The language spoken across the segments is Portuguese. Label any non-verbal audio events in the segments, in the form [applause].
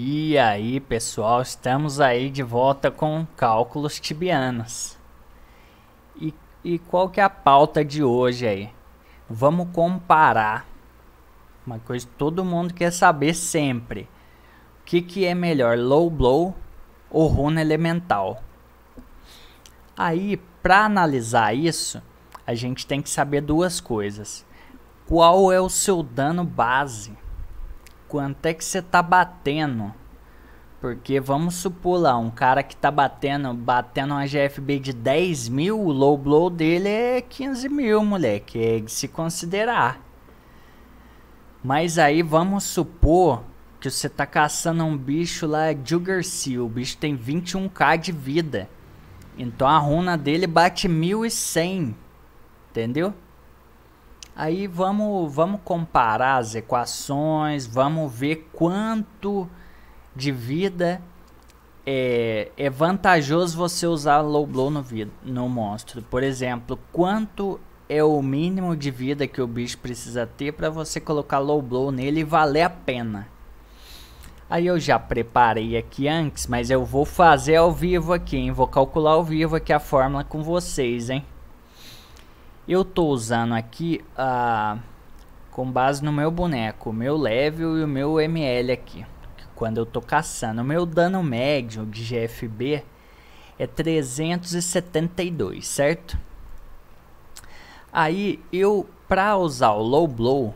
E aí, pessoal, estamos aí de volta com cálculos tibianos. E, e qual que é a pauta de hoje aí? Vamos comparar uma coisa que todo mundo quer saber sempre. O que, que é melhor, low blow ou runa elemental? Aí, para analisar isso, a gente tem que saber duas coisas. Qual é o seu dano base? quanto é que você tá batendo. Porque vamos supor lá, um cara que tá batendo, batendo uma GFB de 10 mil, o low blow dele é 15 mil, moleque. É de se considerar. Mas aí vamos supor que você tá caçando um bicho lá, é Jugger Seal. O bicho tem 21k de vida. Então a runa dele bate 1100. Entendeu? Aí vamos, vamos comparar as equações, vamos ver quanto de vida é, é vantajoso você usar low blow no, no monstro. Por exemplo, quanto é o mínimo de vida que o bicho precisa ter para você colocar low blow nele e valer a pena. Aí eu já preparei aqui antes, mas eu vou fazer ao vivo aqui, hein? Vou calcular ao vivo aqui a fórmula com vocês, hein? Eu tô usando aqui a ah, com base no meu boneco, meu level e o meu ML aqui. Quando eu tô caçando, o meu dano médio de GFB é 372, certo? Aí eu para usar o low blow,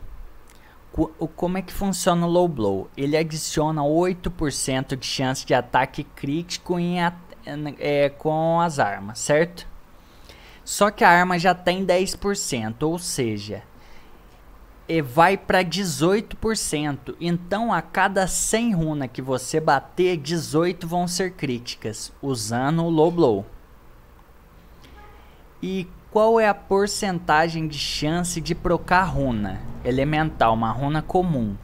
como é que funciona o low blow? Ele adiciona 8% de chance de ataque crítico em, é, com as armas, certo? Só que a arma já tem tá 10%, ou seja, vai para 18%. Então, a cada 100 runa que você bater, 18 vão ser críticas, usando o low blow. E qual é a porcentagem de chance de procar runa elemental, uma runa comum?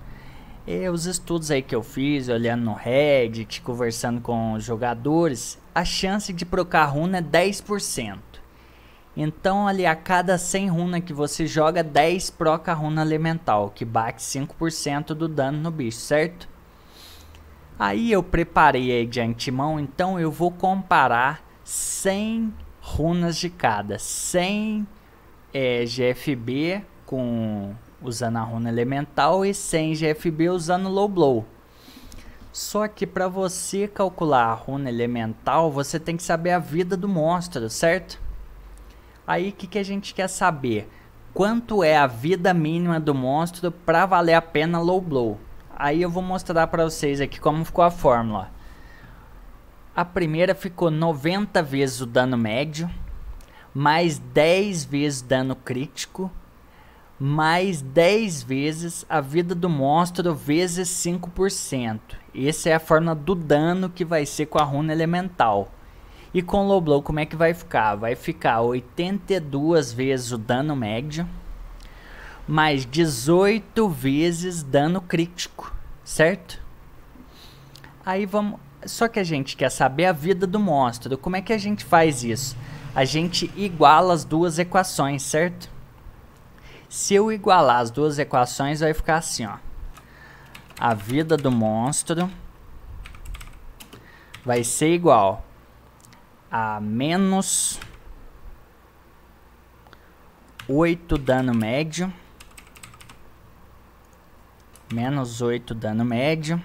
E os estudos aí que eu fiz, olhando no Reddit, conversando com os jogadores, a chance de procar runa é 10%. Então ali a cada 100 runa que você joga, 10 proca runa elemental, que bate 5% do dano no bicho, certo? Aí eu preparei aí de antemão, então eu vou comparar 100 runas de cada, 100 é, GFB com usando a runa elemental e 100 GFB usando low blow. Só que para você calcular a runa elemental, você tem que saber a vida do monstro, certo? Aí o que, que a gente quer saber? Quanto é a vida mínima do monstro para valer a pena low blow? Aí eu vou mostrar para vocês aqui como ficou a fórmula. A primeira ficou 90 vezes o dano médio, mais 10 vezes dano crítico, mais 10 vezes a vida do monstro vezes 5%. Essa é a fórmula do dano que vai ser com a runa elemental. E com low blow, como é que vai ficar? Vai ficar 82 vezes o dano médio, mais 18 vezes dano crítico, certo? Aí vamos. Só que a gente quer saber a vida do monstro. Como é que a gente faz isso? A gente iguala as duas equações, certo? Se eu igualar as duas equações, vai ficar assim, ó. A vida do monstro vai ser igual a menos 8 dano médio. Menos 8 dano médio.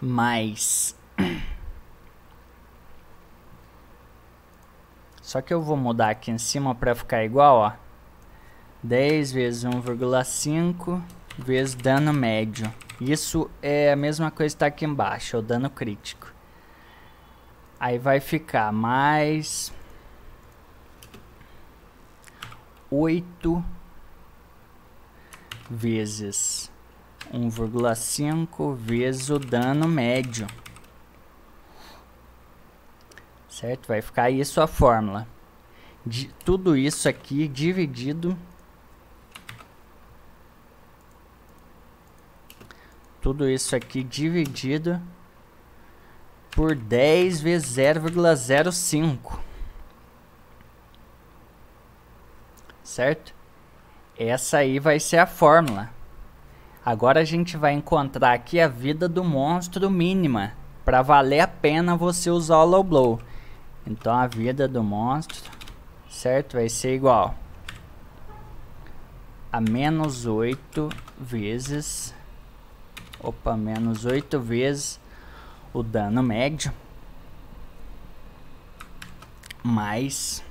Mais... [clears throat] Só que eu vou mudar aqui em cima para ficar igual, ó. 10 vezes 1,5 vezes dano médio. Isso é a mesma coisa que está aqui embaixo, é o dano crítico. Aí vai ficar mais oito vezes um vírgula cinco vezes o dano médio. Certo? Vai ficar isso a fórmula. De, tudo isso aqui dividido tudo isso aqui dividido por 10 vezes 0,05. Certo? Essa aí vai ser a fórmula. Agora a gente vai encontrar aqui a vida do monstro mínima. Para valer a pena você usar o low blow. Então a vida do monstro, certo? Vai ser igual a menos 8 vezes. Opa, menos 8 vezes o dano médio, mais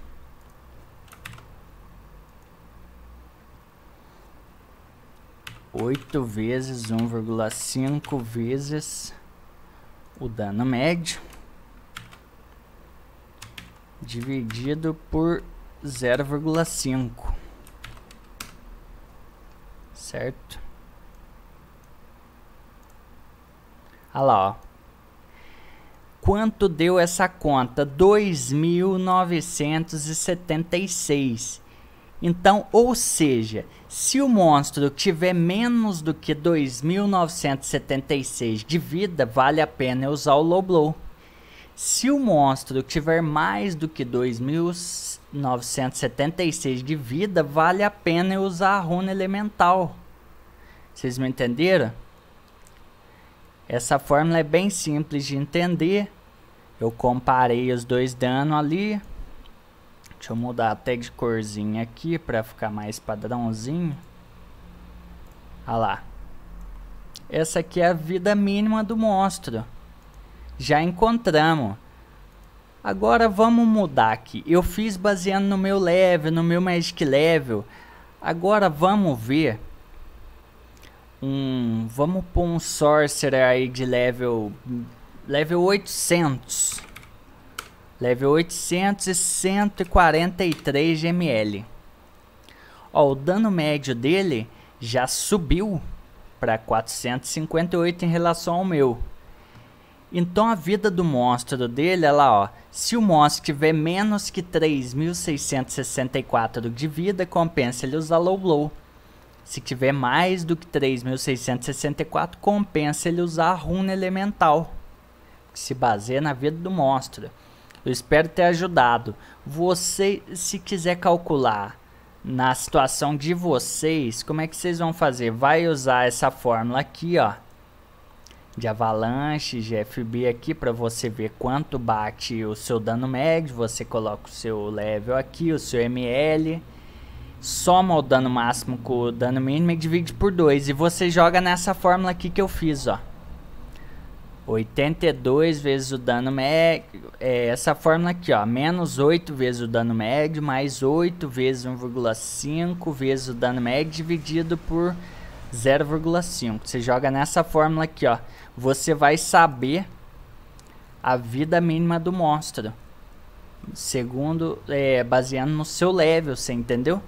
oito vezes um vírgula cinco vezes o dano médio dividido por zero vírgula cinco certo? Olha ah lá, ó. Quanto deu essa conta? 2.976. Então, ou seja, se o monstro tiver menos do que 2.976 de vida, vale a pena usar o low blow. Se o monstro tiver mais do que 2.976 de vida, vale a pena usar a runa elemental. Vocês me entenderam? Essa fórmula é bem simples de entender. Eu comparei os dois danos ali. Deixa eu mudar até de corzinha aqui para ficar mais padrãozinho. Olha lá. Essa aqui é a vida mínima do monstro. Já encontramos. Agora vamos mudar aqui. Eu fiz baseando no meu level, no meu magic level. Agora vamos ver um. Vamos pôr um Sorcerer aí de level. Level 800. Level 800 e 143 GML. Ó, o dano médio dele já subiu para 458 em relação ao meu. Então a vida do monstro dele, é lá, ó. Se o monstro tiver menos que 3.664 de vida, compensa ele usar low blow. Se tiver mais do que 3.664, compensa ele usar a runa elemental, que se baseia na vida do monstro. Eu espero ter ajudado. Você, se quiser calcular na situação de vocês, como é que vocês vão fazer? Vai usar essa fórmula aqui, ó, de avalanche, GFB aqui, para você ver quanto bate o seu dano médio. Você coloca o seu level aqui, o seu ML soma o dano máximo com o dano mínimo e divide por 2. E você joga nessa fórmula aqui que eu fiz, ó. 82 vezes o dano médio, é essa fórmula aqui, ó, menos 8 vezes o dano médio, mais 8 vezes 1,5 vezes o dano médio dividido por 0,5. Você joga nessa fórmula aqui, ó, você vai saber a vida mínima do monstro, segundo, é, baseando no seu level, você entendeu?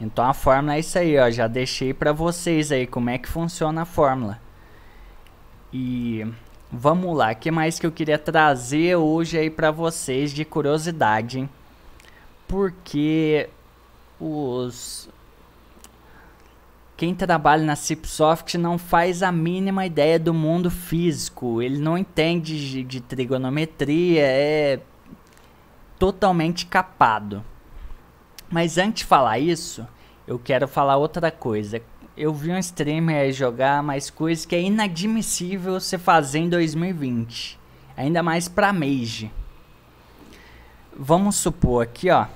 Então a fórmula é isso aí, ó. Já deixei para vocês aí como é que funciona a fórmula. E vamos lá, o que mais que eu queria trazer hoje aí para vocês de curiosidade, hein? Porque os quem trabalha na Cipsoft não faz a mínima ideia do mundo físico. Ele não entende de, de trigonometria, é totalmente capado. Mas antes de falar isso, eu quero falar outra coisa. Eu vi um streamer jogar mais coisas que é inadmissível você fazer em 2020. Ainda mais pra Mage. Vamos supor aqui, ó.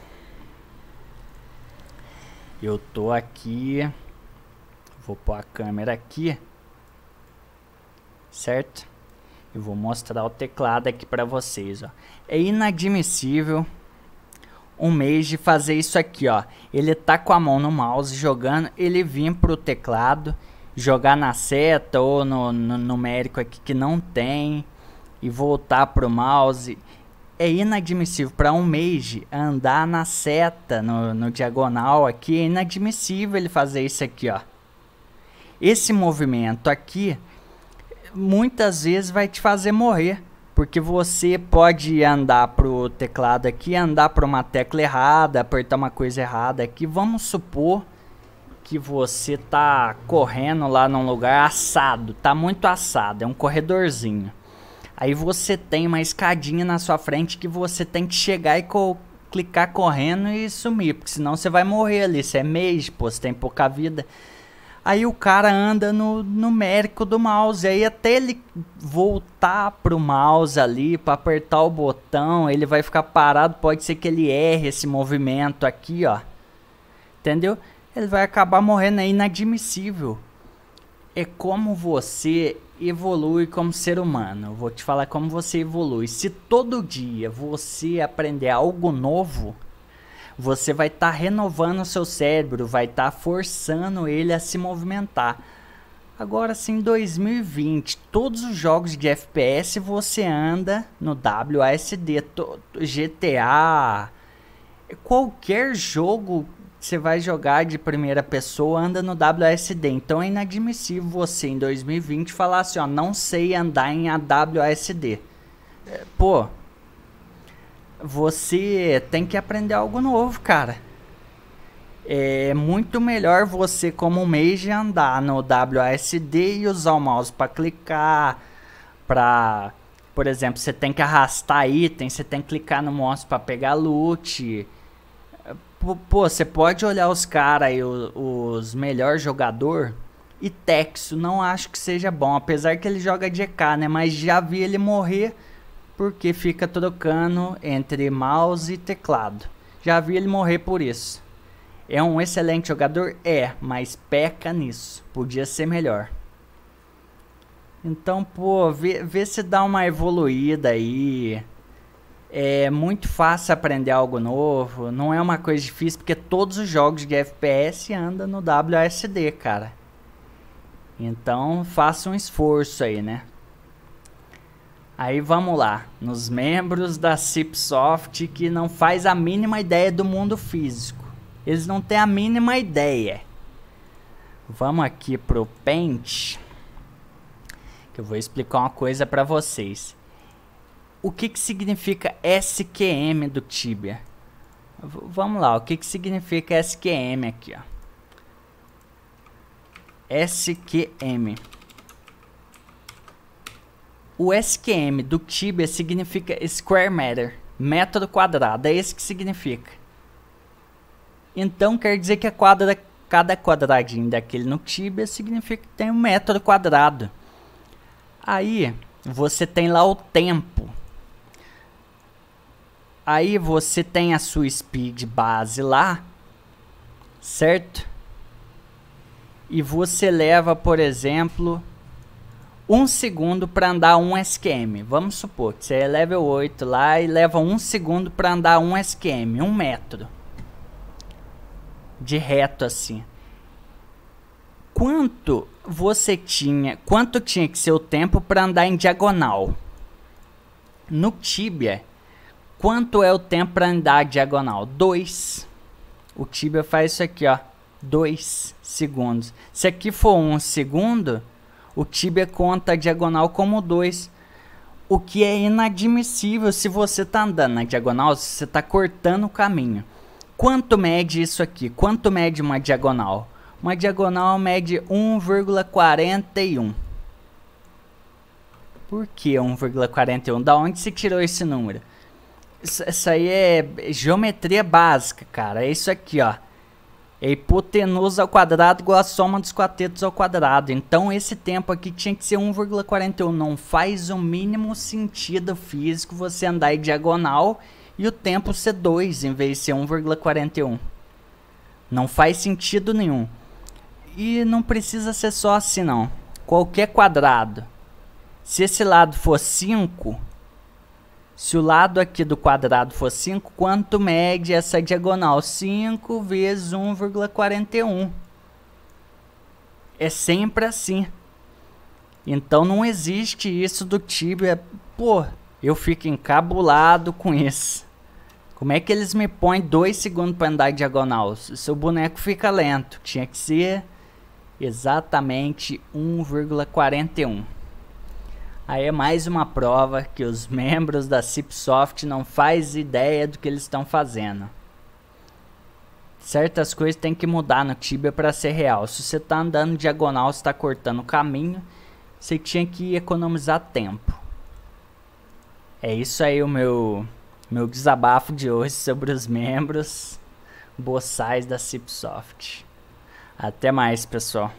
Eu tô aqui. Vou pôr a câmera aqui. Certo? Eu vou mostrar o teclado aqui para vocês, ó. É inadmissível um mês de fazer isso aqui, ó. Ele tá com a mão no mouse jogando, ele vir pro teclado, jogar na seta ou no, no numérico aqui que não tem e voltar pro mouse. É inadmissível para um mage andar na seta, no, no diagonal aqui, é inadmissível ele fazer isso aqui, ó. Esse movimento aqui muitas vezes vai te fazer morrer porque você pode andar pro teclado aqui, andar para uma tecla errada, apertar uma coisa errada aqui. Vamos supor que você tá correndo lá num lugar assado, tá muito assado, é um corredorzinho. Aí você tem uma escadinha na sua frente que você tem que chegar e co clicar correndo e sumir, porque senão você vai morrer ali, você é mês, pô, você tem pouca vida. Aí o cara anda no numérico do mouse. Aí até ele voltar pro mouse ali para apertar o botão, ele vai ficar parado. Pode ser que ele erre esse movimento aqui, ó. Entendeu? Ele vai acabar morrendo. É inadmissível. É como você evolui como ser humano. Vou te falar como você evolui. Se todo dia você aprender algo novo você vai estar tá renovando o seu cérebro, vai estar tá forçando ele a se movimentar. Agora sim, em 2020, todos os jogos de FPS você anda no WASD, GTA, qualquer jogo que você vai jogar de primeira pessoa anda no WASD. Então é inadmissível você em 2020 falar assim, ó, não sei andar em AWASD. É, pô, você tem que aprender algo novo, cara. É muito melhor você, como um mage, andar no WASD e usar o mouse para clicar, para, por exemplo, você tem que arrastar item, você tem que clicar no monstro para pegar loot. Pô, você pode olhar os caras e os, melhor melhores jogador e Texo, não acho que seja bom, apesar que ele joga de EK, né? Mas já vi ele morrer porque fica trocando entre mouse e teclado. Já vi ele morrer por isso. É um excelente jogador? É, mas peca nisso. Podia ser melhor. Então, pô, vê, vê se dá uma evoluída aí. É muito fácil aprender algo novo. Não é uma coisa difícil, porque todos os jogos de FPS andam no WSD, cara. Então, faça um esforço aí, né? Aí vamos lá, nos membros da Cipsoft que não faz a mínima ideia do mundo físico. Eles não têm a mínima ideia. Vamos aqui pro Paint, que eu vou explicar uma coisa para vocês. O que, que significa SQM do Tibia? V vamos lá, o que, que significa SQM aqui, ó. SQM. O SQM do Tibia significa square meter, metro quadrado, é isso que significa. Então quer dizer que a quadra, cada quadradinho daquele no Tibia significa que tem um metro quadrado. Aí você tem lá o tempo. Aí você tem a sua speed base lá, certo? E você leva, por exemplo, um segundo para andar um SQM. Vamos supor que você é level 8 lá e leva um segundo para andar um SQM, um metro. De reto assim. Quanto você tinha, quanto tinha que ser o tempo para andar em diagonal? No Tibia, quanto é o tempo para andar diagonal? 2. O Tibia faz isso aqui, ó. 2 segundos. Se aqui for 1 um segundo, o tíbia conta a diagonal como 2. O que é inadmissível se você está andando na diagonal, se você está cortando o caminho. Quanto mede isso aqui? Quanto mede uma diagonal? Uma diagonal mede 1,41. Por que 1,41? Da onde se tirou esse número? Isso, isso aí é geometria básica, cara. É isso aqui, ó. É hipotenusa ao quadrado igual a soma dos catetos ao quadrado. Então esse tempo aqui tinha que ser 1,41. Não faz o mínimo sentido físico você andar em diagonal e o tempo ser 2 em vez de ser 1,41. Não faz sentido nenhum. E não precisa ser só assim não. Qualquer quadrado. Se esse lado for 5, se o lado aqui do quadrado for 5, quanto mede essa diagonal? 5 vezes 1,41. É sempre assim. Então não existe isso do é Pô, eu fico encabulado com isso. Como é que eles me põem 2 segundos para andar diagonal? Seu boneco fica lento. Tinha que ser exatamente 1,41. Aí é mais uma prova que os membros da Cipsoft não faz ideia do que eles estão fazendo. Certas coisas tem que mudar no Tibia para ser real. Se você está andando diagonal, está cortando o caminho, você tinha que economizar tempo. É isso aí o meu meu desabafo de hoje sobre os membros boçais da Cipsoft. Até mais, pessoal.